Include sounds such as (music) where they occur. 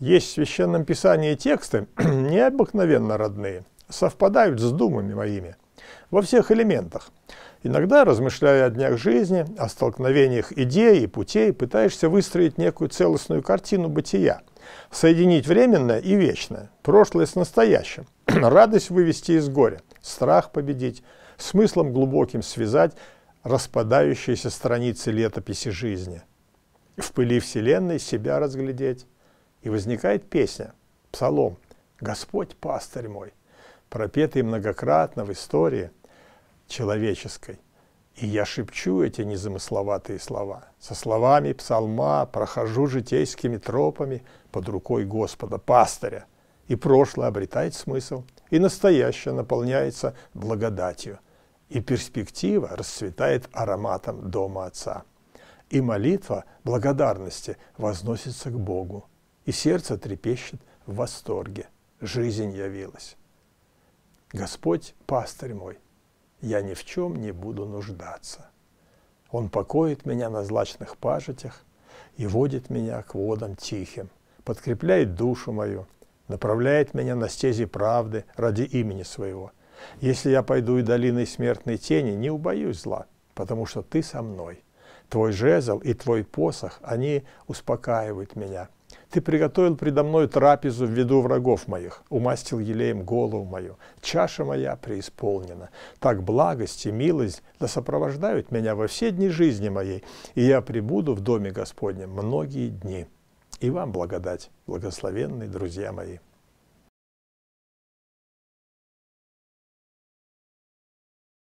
Есть в Священном Писании тексты, (clears throat) необыкновенно родные, совпадают с думами моими во всех элементах. Иногда, размышляя о днях жизни, о столкновениях идей и путей, пытаешься выстроить некую целостную картину бытия, соединить временное и вечное, прошлое с настоящим, (clears throat) радость вывести из горя, страх победить, смыслом глубоким связать распадающиеся страницы летописи жизни, в пыли Вселенной себя разглядеть. И возникает песня, псалом «Господь пастырь мой», пропетый многократно в истории человеческой. И я шепчу эти незамысловатые слова. Со словами псалма прохожу житейскими тропами под рукой Господа, пастыря. И прошлое обретает смысл, и настоящее наполняется благодатью, и перспектива расцветает ароматом дома Отца. И молитва благодарности возносится к Богу, и сердце трепещет в восторге. Жизнь явилась. Господь – пастырь мой, я ни в чем не буду нуждаться. Он покоит меня на злачных пажитях и водит меня к водам тихим, подкрепляет душу мою, направляет меня на стези правды ради имени своего. Если я пойду и долиной смертной тени, не убоюсь зла, потому что ты со мной. Твой жезл и твой посох, они успокаивают меня – ты приготовил предо мной трапезу в виду врагов моих, умастил елеем голову мою. Чаша моя преисполнена. Так благость и милость да сопровождают меня во все дни жизни моей, и я пребуду в доме Господнем многие дни. И вам благодать, благословенные друзья мои.